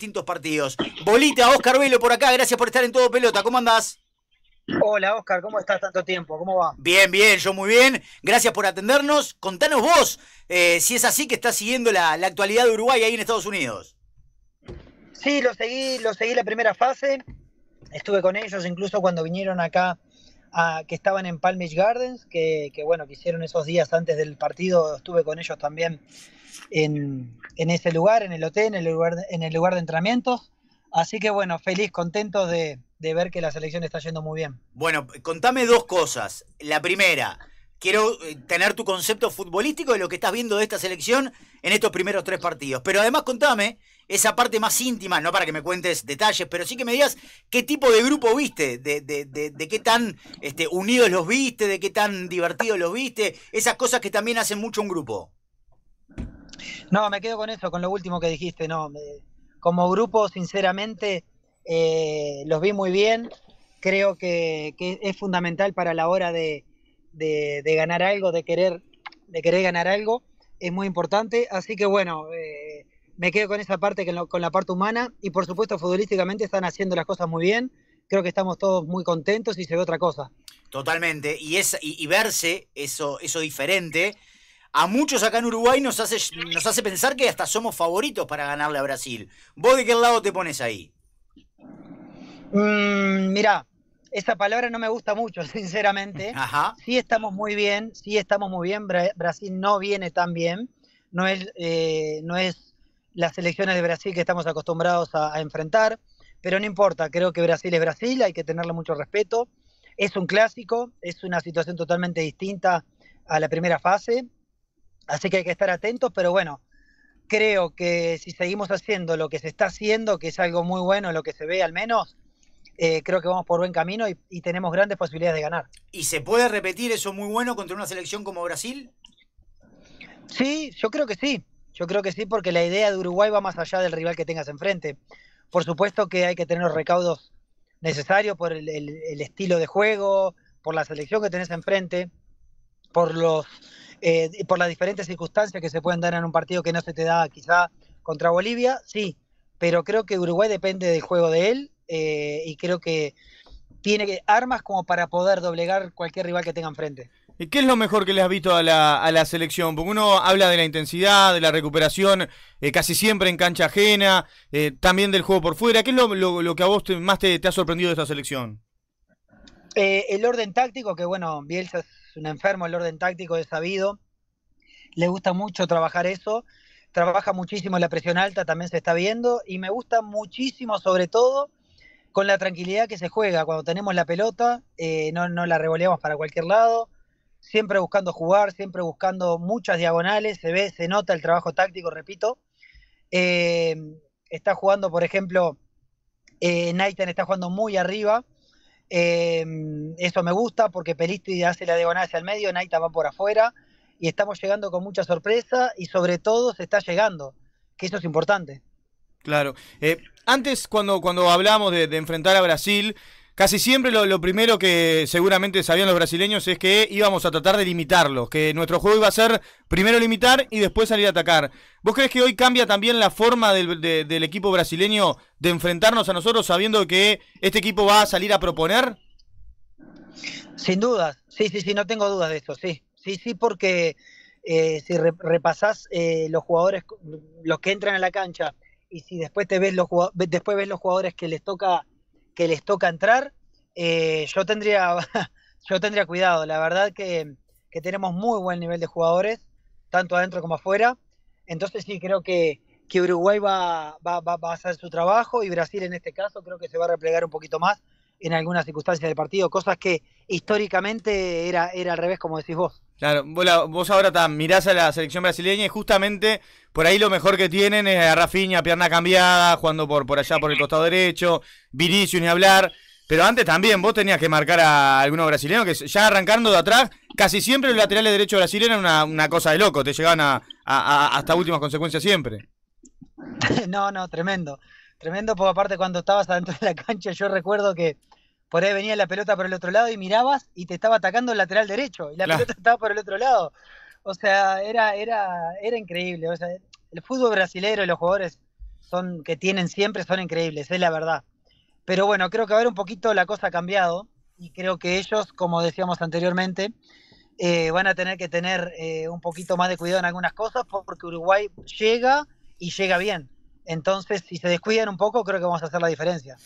distintos partidos. Bolita, Oscar Velo por acá, gracias por estar en todo pelota. ¿Cómo andás? Hola Oscar, ¿cómo estás tanto tiempo? ¿Cómo va? Bien, bien, yo muy bien. Gracias por atendernos. Contanos vos eh, si es así que estás siguiendo la, la, actualidad de Uruguay ahí en Estados Unidos. Sí, lo seguí, lo seguí la primera fase. Estuve con ellos incluso cuando vinieron acá que estaban en Palm Beach Gardens, que, bueno, que hicieron esos días antes del partido, estuve con ellos también en, ese lugar, en el hotel, en el lugar, de, en el lugar de entrenamientos. Así que bueno, feliz, contento de, de ver que la selección está yendo muy bien. Bueno, contame dos cosas. La primera, quiero eh, tener tu concepto futbolístico de lo que estás viendo de esta selección en estos primeros tres partidos. Pero además contame, esa parte más íntima, no para que me cuentes detalles, pero sí que me digas qué tipo de grupo viste, de, qué tan este, unidos los viste, de qué tan divertidos los viste, esas cosas que también hacen mucho un grupo. No, me quedo con eso, con lo último que dijiste, no. como grupo, sinceramente, eh, los vi muy bien. Creo que, es fundamental para la hora de, ganar algo, de querer, de querer ganar algo. Es muy importante. Así que bueno, eh, me quedo con esa parte, con la parte humana. Y por supuesto, futbolísticamente están haciendo las cosas muy bien. Creo que estamos todos muy contentos y se ve otra cosa. Totalmente. Y, es, y, verse eso, eso diferente, a muchos acá en Uruguay nos hace, pensar que hasta somos favoritos para ganarle a Brasil. ¿Vos de qué lado te pones ahí? Mm, mirá, esa palabra no me gusta mucho, sinceramente. Ajá. Sí estamos muy bien, sí estamos muy bien. Brasil no viene tan bien. No es, eh, no es las selecciones de Brasil que estamos acostumbrados a, enfrentar, pero no importa, creo que Brasil es Brasil, hay que tenerle mucho respeto, es un clásico, es una situación totalmente distinta a la primera fase, así que hay que estar atentos, pero bueno, creo que si seguimos haciendo lo que se está haciendo, que es algo muy bueno, lo que se ve al menos, eh, creo que vamos por buen camino y, tenemos grandes posibilidades de ganar. ¿Y se puede repetir eso muy bueno contra una selección como Brasil? Sí, yo creo que sí. Yo creo que sí, porque la idea de Uruguay va más allá del rival que tengas enfrente. Por supuesto que hay que tener los recaudos necesarios por el, estilo de juego, por la selección que tenés enfrente, por los eh, por las diferentes circunstancias que se pueden dar en un partido que no se te da quizá contra Bolivia, sí, pero creo que Uruguay depende del juego de él eh, y creo que tiene armas como para poder doblegar cualquier rival que tenga enfrente. ¿Qué es lo mejor que le has visto a la, a la selección? Porque uno habla de la intensidad, de la recuperación, eh, casi siempre en cancha ajena, eh, también del juego por fuera. ¿Qué es lo, que a vos más te, ha sorprendido de esta selección? Eh, el orden táctico, que bueno, Bielsa es un enfermo, el orden táctico es sabido. Le gusta mucho trabajar eso. Trabaja muchísimo la presión alta, también se está viendo. Y me gusta muchísimo, sobre todo, con la tranquilidad que se juega. Cuando tenemos la pelota, no, no la revoleamos para cualquier lado siempre buscando jugar, siempre buscando muchas diagonales, se ve, se nota el trabajo táctico, repito. Eh, está jugando, por ejemplo, eh, está jugando muy arriba. Eh, eso me gusta porque Pelisti hace la diagonal hacia el medio, Naita va por afuera y estamos llegando con mucha sorpresa y sobre todo se está llegando, que eso es importante. Claro. Eh, antes, cuando, cuando hablamos de enfrentar a Brasil, Casi siempre lo, primero que seguramente sabían los brasileños es que íbamos a tratar de limitarlos, que nuestro juego iba a ser primero limitar y después salir a atacar. ¿Vos crees que hoy cambia también la forma del, equipo brasileño de enfrentarnos a nosotros sabiendo que este equipo va a salir a proponer? Sin duda, sí, sí, sí, no tengo dudas de eso, sí. Sí, sí, porque eh, si repasás eh, los jugadores, los que entran a la cancha, y si después, te los, después ves los jugadores que les toca que les toca entrar, eh, yo, tendría, yo tendría cuidado. La verdad que, tenemos muy buen nivel de jugadores, tanto adentro como afuera. Entonces sí creo que, que Uruguay va, va, va, a hacer su trabajo y Brasil en este caso creo que se va a replegar un poquito más en algunas circunstancias del partido, cosas que históricamente era, era al revés, como decís vos. Claro, vos, ahora mirás a la selección brasileña y justamente por ahí lo mejor que tienen es a Rafinha, pierna cambiada, jugando por, por allá por el costado derecho, Vinicius ni hablar. Pero antes también vos tenías que marcar a algunos brasileños que ya arrancando de atrás, casi siempre los laterales derechos derecho brasileños eran una, cosa de loco, te llegaban a, hasta últimas consecuencias siempre. No, no, tremendo. Tremendo porque aparte cuando estabas adentro de la cancha yo recuerdo que por ahí venía la pelota por el otro lado y mirabas y te estaba atacando el lateral derecho y la pelota estaba por el otro lado. O sea, era, era, era increíble. O sea, el fútbol brasileño y los jugadores son, que tienen siempre son increíbles, es la verdad. Pero bueno, creo que ahora un poquito la cosa ha cambiado y creo que ellos, como decíamos anteriormente, eh, van a tener que tener eh, un poquito más de cuidado en algunas cosas porque Uruguay llega y llega bien. Entonces, si se descuidan un poco, creo que vamos a hacer la diferencia.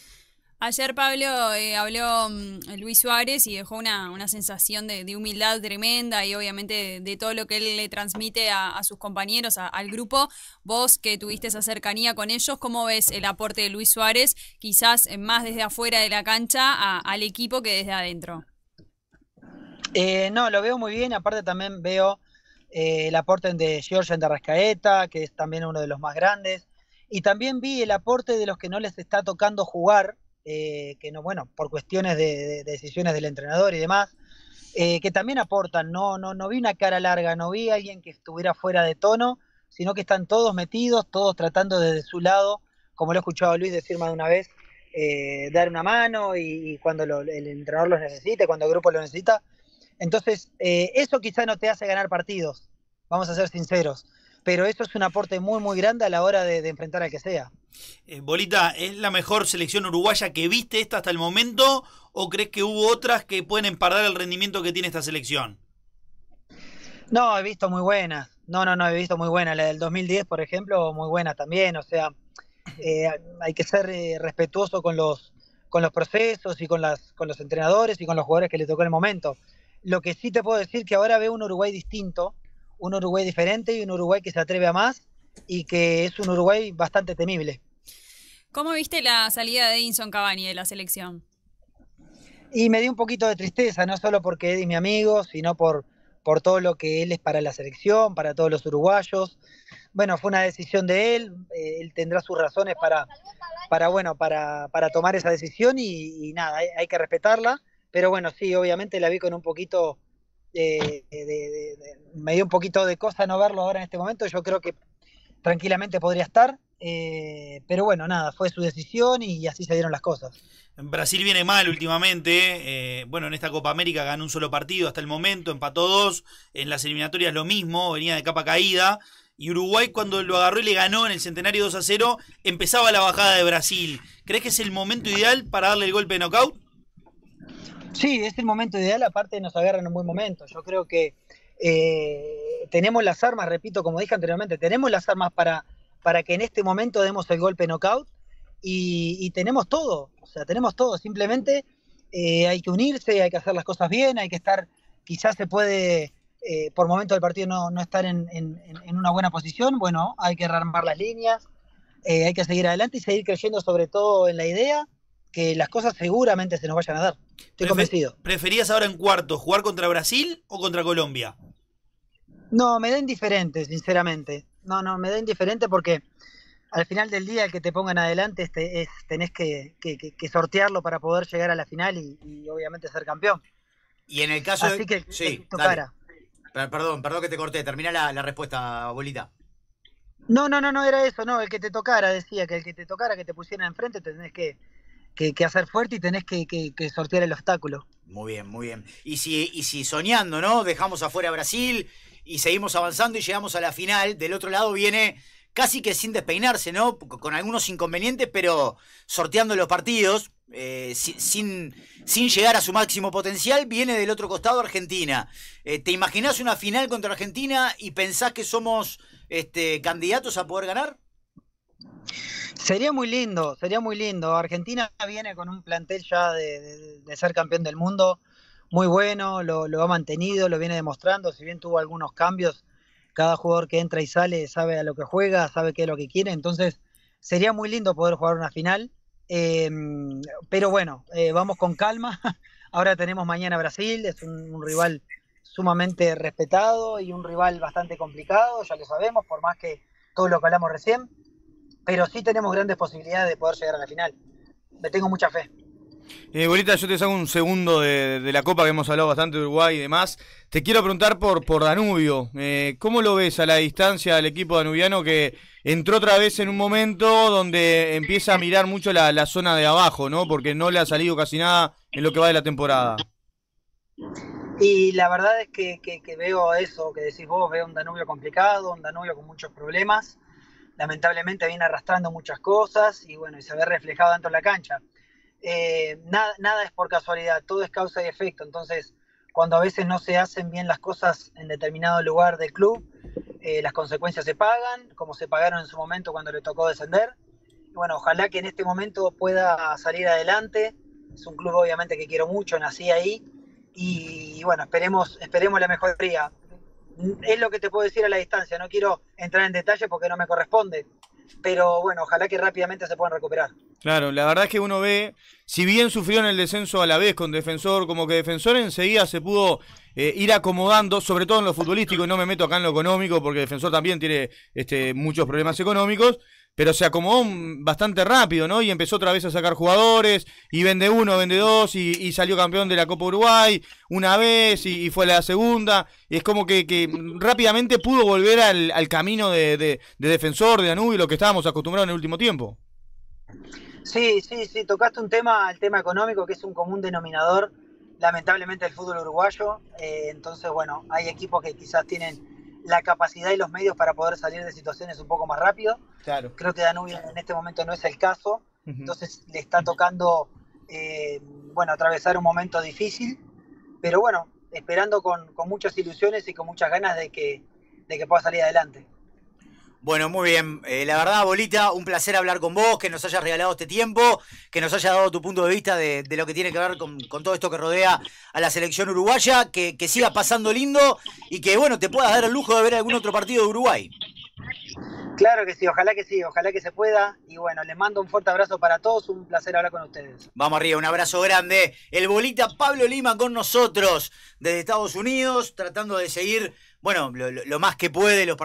Ayer Pablo eh, habló mm, Luis Suárez y dejó una, sensación de, humildad tremenda y obviamente de, todo lo que él le transmite a, sus compañeros, al grupo. Vos que tuviste esa cercanía con ellos, ¿cómo ves el aporte de Luis Suárez quizás eh, más desde afuera de la cancha al equipo que desde adentro? Eh, no, lo veo muy bien, aparte también veo el aporte de George Andarrascaeta, que es también uno de los más grandes, y también vi el aporte de los que no les está tocando jugar eh, que no, bueno, por cuestiones de, decisiones del entrenador y demás, eh, que también aportan, no, no, no vi una cara larga, no vi a alguien que estuviera fuera de tono, sino que están todos metidos, todos tratando desde su lado, como lo he escuchado Luis decir más de una vez, eh, dar una mano y, cuando el entrenador los necesite, cuando el grupo lo necesita. Entonces, eso quizá no te hace ganar partidos, vamos a ser sinceros pero eso es un aporte muy, muy grande a la hora de, enfrentar al que sea. Eh, Bolita, ¿es la mejor selección uruguaya que viste esta hasta el momento o crees que hubo otras que pueden empardar el rendimiento que tiene esta selección? No, he visto muy buenas. No, no, no, he visto muy buenas. La del 2010, por ejemplo, muy buena también. O sea, eh, hay que ser eh, respetuoso con los, con los procesos y con, las, con los entrenadores y con los jugadores que le tocó en el momento. Lo que sí te puedo decir que ahora veo un Uruguay distinto, un Uruguay diferente y un Uruguay que se atreve a más y que es un Uruguay bastante temible. ¿Cómo viste la salida de Edinson Cavani de la selección? Y me dio un poquito de tristeza, no solo porque Eddie es mi amigo, sino por, por todo lo que él es para la selección, para todos los uruguayos. Bueno, fue una decisión de él, eh, él tendrá sus razones para, para bueno, para, tomar esa decisión y, nada, hay, que respetarla. Pero bueno, sí, obviamente la vi con un poquito me dio un poquito de cosa no verlo ahora en este momento. Yo creo que tranquilamente podría estar. Eh, pero bueno, nada, fue su decisión y así se dieron las cosas. Brasil viene mal últimamente. Eh, bueno, en esta Copa América ganó un solo partido hasta el momento, empató dos. En las eliminatorias lo mismo, venía de capa caída. Y Uruguay, cuando lo agarró y le ganó en el centenario 2 a 0, empezaba la bajada de Brasil. ¿Crees que es el momento ideal para darle el golpe de knockout? Sí, es el momento ideal, aparte nos agarran en un buen momento. Yo creo que eh, tenemos las armas, repito, como dije anteriormente, tenemos las armas para, para que en este momento demos el golpe knockout y, y tenemos todo, o sea, tenemos todo. Simplemente eh, hay que unirse, hay que hacer las cosas bien, hay que estar, quizás se puede, eh, por momento del partido no, no estar en, en, una buena posición, bueno, hay que armar las líneas, hay que seguir adelante y seguir creyendo sobre todo en la idea que las cosas seguramente se nos vayan a dar. Estoy ¿Preferías ahora en cuarto jugar contra Brasil o contra Colombia? No, me da indiferente, sinceramente. No, no, me da indiferente porque al final del día el que te pongan adelante es, tenés que, sortearlo para poder llegar a la final y, obviamente ser campeón. Y en el caso de... que tocara. Perdón, perdón que te corté. Termina la, respuesta, abuelita. No, no, no, no era eso, no. El que te tocara, decía que el que te tocara, que te pusieran enfrente, tenés que, que, hacer fuerte y tenés que, sortear el obstáculo. Muy bien, muy bien. Y si, y si soñando, ¿no? Dejamos afuera a Brasil y seguimos avanzando y llegamos a la final, del otro lado viene casi que sin despeinarse, ¿no? Con algunos inconvenientes, pero sorteando los partidos, eh, sin, sin, llegar a su máximo potencial, viene del otro costado Argentina. Eh, ¿Te imaginás una final contra Argentina y pensás que somos este, candidatos a poder ganar? Sería muy lindo, sería muy lindo. Argentina viene con un plantel ya de, ser campeón del mundo muy bueno, lo, ha mantenido, lo viene demostrando, si bien tuvo algunos cambios, cada jugador que entra y sale sabe a lo que juega, sabe qué es lo que quiere, entonces sería muy lindo poder jugar una final, em, pero bueno, eh, vamos con calma, ahora tenemos mañana Brasil, es un, un, rival sumamente respetado y un rival bastante complicado, ya lo sabemos, por más que todo lo que hablamos recién, pero sí tenemos grandes posibilidades de poder llegar a la final. Me tengo mucha fe. Eh, Bolita, yo te hago un segundo de, la Copa que hemos hablado bastante de Uruguay y demás. Te quiero preguntar por, por Danubio. Eh, ¿Cómo lo ves a la distancia del equipo danubiano que entró otra vez en un momento donde empieza a mirar mucho la, zona de abajo, Porque no le ha salido casi nada en lo que va de la temporada. Y la verdad es que, que, que veo eso que decís vos, veo un Danubio complicado, un Danubio con muchos problemas lamentablemente viene arrastrando muchas cosas y bueno, y se ve reflejado dentro de la cancha. Eh, nada, nada es por casualidad, todo es causa y efecto, entonces cuando a veces no se hacen bien las cosas en determinado lugar del club, eh, las consecuencias se pagan, como se pagaron en su momento cuando le tocó descender. bueno, ojalá que en este momento pueda salir adelante. Es un club obviamente que quiero mucho, nací ahí. Y, bueno, esperemos, esperemos la mejoría es lo que te puedo decir a la distancia. No quiero entrar en detalle porque no me corresponde. Pero bueno, ojalá que rápidamente se puedan recuperar. Claro, la verdad es que uno ve, si bien sufrió en el descenso a la vez con Defensor, como que Defensor enseguida se pudo eh, ir acomodando, sobre todo en lo futbolístico, y no me meto acá en lo económico, porque Defensor también tiene este, muchos problemas económicos, pero se acomodó bastante rápido, ¿no? Y empezó otra vez a sacar jugadores, y vende uno, vende dos, y, salió campeón de la Copa Uruguay una vez, y, fue la segunda. Y es como que, rápidamente pudo volver al, camino de, de, defensor de Danubio, lo que estábamos acostumbrados en el último tiempo. Sí, sí, sí, tocaste un tema, el tema económico, que es un común denominador, lamentablemente, el fútbol uruguayo. Eh, entonces, bueno, hay equipos que quizás tienen la capacidad y los medios para poder salir de situaciones un poco más rápido. Claro. Creo que Danubio en este momento no es el caso, entonces le está tocando, eh, bueno, atravesar un momento difícil, pero bueno, esperando con, con muchas ilusiones y con muchas ganas de que, de que pueda salir adelante. Bueno, muy bien. Eh, la verdad, Bolita, un placer hablar con vos, que nos hayas regalado este tiempo, que nos hayas dado tu punto de vista de, lo que tiene que ver con, todo esto que rodea a la selección uruguaya, que, siga pasando lindo y que, bueno, te puedas dar el lujo de ver algún otro partido de Uruguay. Claro que sí, ojalá que sí, ojalá que se pueda. Y bueno, les mando un fuerte abrazo para todos, un placer hablar con ustedes. Vamos arriba, un abrazo grande. El bolita Pablo Lima con nosotros desde Estados Unidos, tratando de seguir, bueno, lo, más que puede los